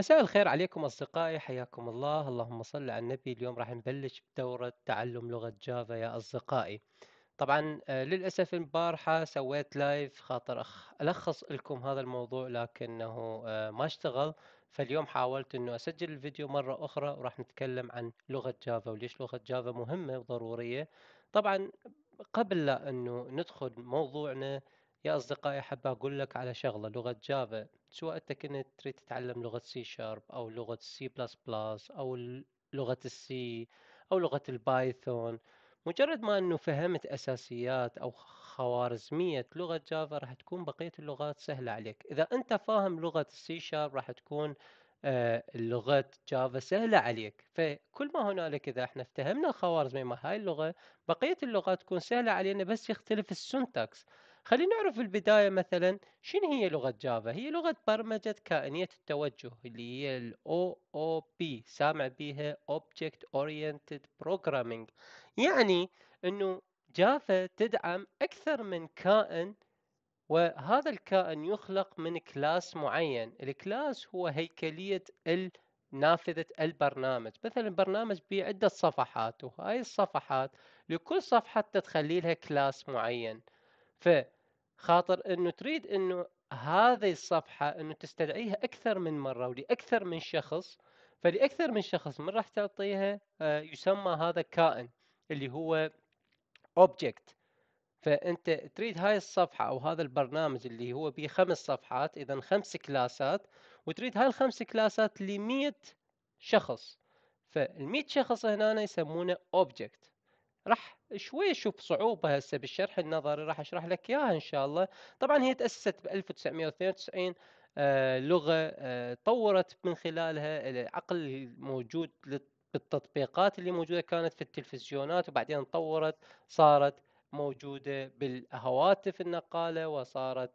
مساء الخير عليكم أصدقائي حياكم الله اللهم صل على النبي اليوم راح نبلش بدورة تعلم لغة جافا يا أصدقائي طبعا آه، للأسف البارحة سويت لايف خاطر ألخص لكم هذا الموضوع لكنه آه، ما اشتغل فاليوم حاولت أنه أسجل الفيديو مرة أخرى وراح نتكلم عن لغة جافا وليش لغة جافا مهمة وضرورية طبعا قبل لا أنه ندخل موضوعنا يا أصدقائي احب أقول لك على شغلة لغة جافا سواء أنت كنت تريد تتعلم لغة سي شارب أو لغة سي بلس بلس أو لغة السي أو لغة البايثون مجرد ما أنه فهمت أساسيات أو خوارزمية لغة جافا راح تكون بقية اللغات سهلة عليك إذا أنت فاهم لغة السي شارب راح تكون آه، لغة جافا سهلة عليك فكل ما هنالك إذا احنا افتهمنا الخوارزمية مع هاي اللغة بقية اللغات تكون سهلة علينا بس يختلف السنتكس خلينا نعرف في البداية مثلا شنو هي لغة جافا هي لغة برمجة كائنية التوجه اللي هي الـ OOP سامع بيها Object Oriented Programming يعني انه جافا تدعم اكثر من كائن وهذا الكائن يخلق من كلاس معين الكلاس هو هيكلية نافذة البرنامج مثلا البرنامج عدة صفحات وهاي الصفحات لكل صفحة تتخلي لها كلاس معين ف خاطر انه تريد انه هذه الصفحه انه تستدعيها اكثر من مره ولاكثر من شخص فلاكثر من شخص من راح تعطيها آه، يسمى هذا كائن اللي هو اوبجكت فانت تريد هاي الصفحه او هذا البرنامج اللي هو به خمس صفحات اذا خمس كلاسات وتريد هاي الخمس كلاسات ل 100 شخص فال 100 شخص هنا يسمونه اوبجكت راح شوي اشوف صعوبه هسه بالشرح النظري راح اشرح لك اياها ان شاء الله طبعا هي تاسست ب 1992 آه، لغه آه، طورت من خلالها العقل الموجود بالتطبيقات اللي موجوده كانت في التلفزيونات وبعدين طورت صارت موجوده بالهواتف النقاله وصارت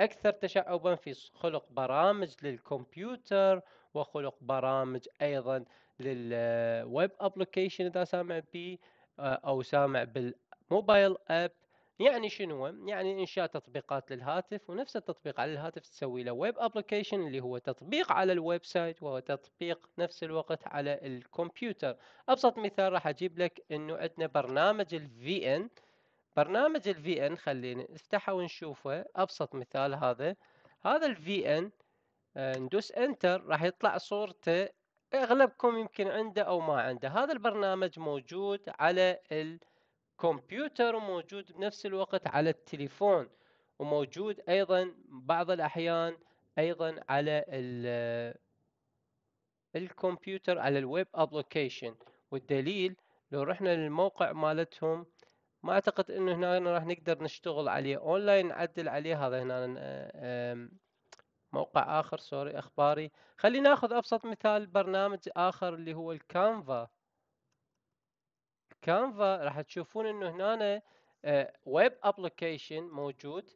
اكثر تشعبا في خلق برامج للكمبيوتر وخلق برامج ايضا للويب ابلكيشن آه، اذا سامع به او سامع بالموبايل اب يعني شنو يعني انشاء تطبيقات للهاتف ونفس التطبيق على الهاتف تسوي له ويب ابلكيشن اللي هو تطبيق على الويب سايت وهو تطبيق نفس الوقت على الكمبيوتر ابسط مثال راح اجيب لك انه عندنا برنامج الفي ان برنامج الفي ان خلينا نفتحه ونشوفه ابسط مثال هذا هذا الفي ان آه، ندوس انتر راح يطلع صورته اغلبكم يمكن عنده او ما عنده هذا البرنامج موجود على الكمبيوتر وموجود بنفس الوقت على التليفون وموجود ايضا بعض الاحيان ايضا على الكمبيوتر على الويب ابلكيشن والدليل لو رحنا للموقع مالتهم ما اعتقد انه هنا راح نقدر نشتغل عليه اونلاين نعدل عليه هذا هنا موقع آخر سوري أخباري خلينا ناخذ أبسط مثال برنامج آخر اللي هو الكانفا كانفا راح تشوفون إنه هنا ويب ابلكيشن موجود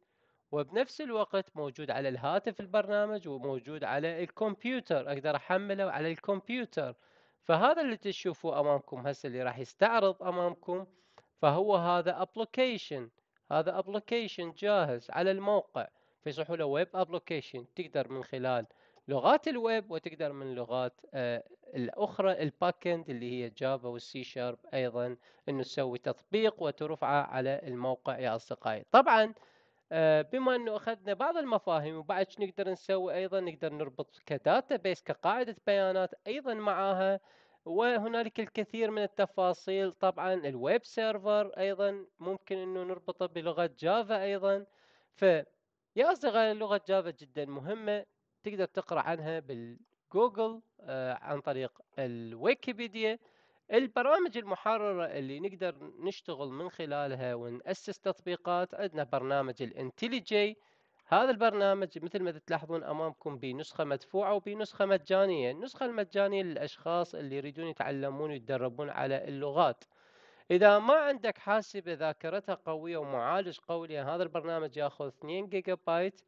وبنفس الوقت موجود على الهاتف البرنامج وموجود على الكمبيوتر أقدر أحمله على الكمبيوتر فهذا اللي تشوفوه أمامكم هسه اللي راح يستعرض أمامكم فهو هذا ابلكيشن هذا ابلكيشن جاهز على الموقع في صحولة ويب ابلكيشن تقدر من خلال لغات الويب وتقدر من لغات آه الاخرى الباك اند اللي هي جافا والسي شارب ايضا انه تسوي تطبيق وترفعه على الموقع يا اصدقائي طبعا آه بما انه اخذنا بعض المفاهيم وبعد نقدر نسوي ايضا نقدر نربط كداتا بيس كقاعده بيانات ايضا معاها وهنالك الكثير من التفاصيل طبعا الويب سيرفر ايضا ممكن انه نربطه بلغه جافا ايضا ف يا أصدقائي لغة جافا جدا مهمة تقدر تقرأ عنها بالجوجل آه، عن طريق الويكيبيديا البرامج المحررة اللي نقدر نشتغل من خلالها ونأسس تطبيقات عندنا برنامج الانتليجي هذا البرنامج مثل ما تلاحظون أمامكم بنسخة مدفوعة وبنسخة مجانية النسخة المجانية للأشخاص اللي يريدون يتعلمون ويتدربون على اللغات اذا ما عندك حاسبه ذاكرتها قويه ومعالج قوي لان هذا البرنامج ياخذ 2 جيجا بايت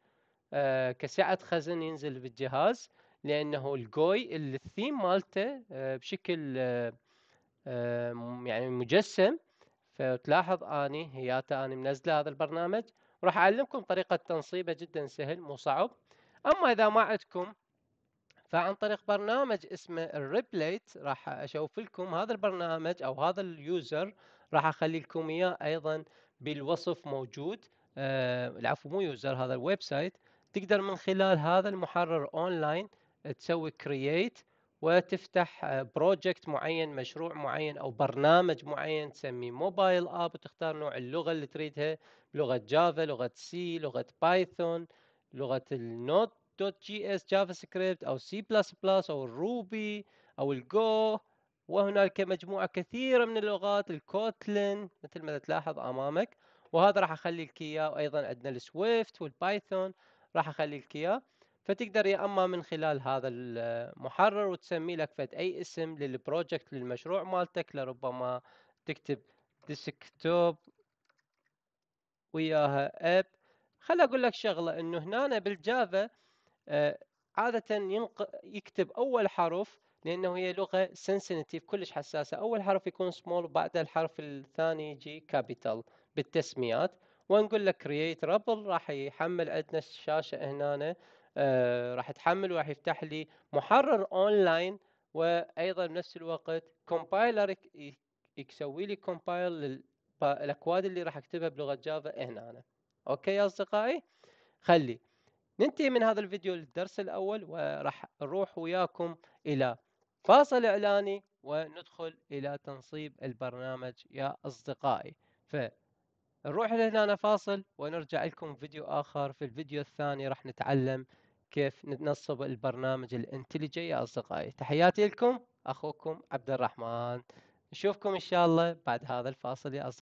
آه كسعه خزن ينزل بالجهاز لانه الجوي الثيم مالته آه بشكل آه يعني مجسم فتلاحظ اني هياته اني منزله هذا البرنامج وراح اعلمكم طريقه تنصيبه جدا سهل مو صعب اما اذا ما عندكم فعن طريق برنامج اسمه الريبليت راح اشوف لكم هذا البرنامج او هذا اليوزر راح اخلي لكم اياه ايضا بالوصف موجود آه العفو مو يوزر هذا الويب سايت تقدر من خلال هذا المحرر اونلاين تسوي كرييت وتفتح بروجكت آه، معين مشروع معين او برنامج معين تسميه موبايل اب وتختار نوع اللغه اللي تريدها لغه جافا لغه سي لغه بايثون لغه النوت دوت جي اس جافا سكريبت او سي بلس بلس او الروبي او الجو وهنالك مجموعه كثيره من اللغات الكوتلين مثل ما تلاحظ امامك وهذا راح اخلي لك اياه وايضا عندنا السويفت والبايثون راح اخلي لك اياه فتقدر يا اما من خلال هذا المحرر وتسمي لك فد اي اسم للبروجكت للمشروع مالتك لربما تكتب ديسكتوب وياها اب خل اقول لك شغله انه هنا بالجافا آه، عادة ينق... يكتب أول حرف لأنه هي لغة سنسنتيف كلش حساسة أول حرف يكون سمول وبعد الحرف الثاني يجي كابيتال بالتسميات ونقول له كرييت رابل راح يحمل عندنا الشاشة هنا آه راح تحمل وراح يفتح لي محرر اونلاين وايضا بنفس الوقت كومبايلر يسوي لي كومبايل للاكواد اللي راح اكتبها بلغه جافا هنا أنا. اوكي يا اصدقائي خلي ننتهي من هذا الفيديو للدرس الأول وراح نروح وياكم إلى فاصل إعلاني وندخل إلى تنصيب البرنامج يا أصدقائي فنروح لهنا فاصل ونرجع لكم فيديو آخر في الفيديو الثاني راح نتعلم كيف ننصب البرنامج الانتليجي يا أصدقائي تحياتي لكم أخوكم عبد الرحمن نشوفكم إن شاء الله بعد هذا الفاصل يا أصدقائي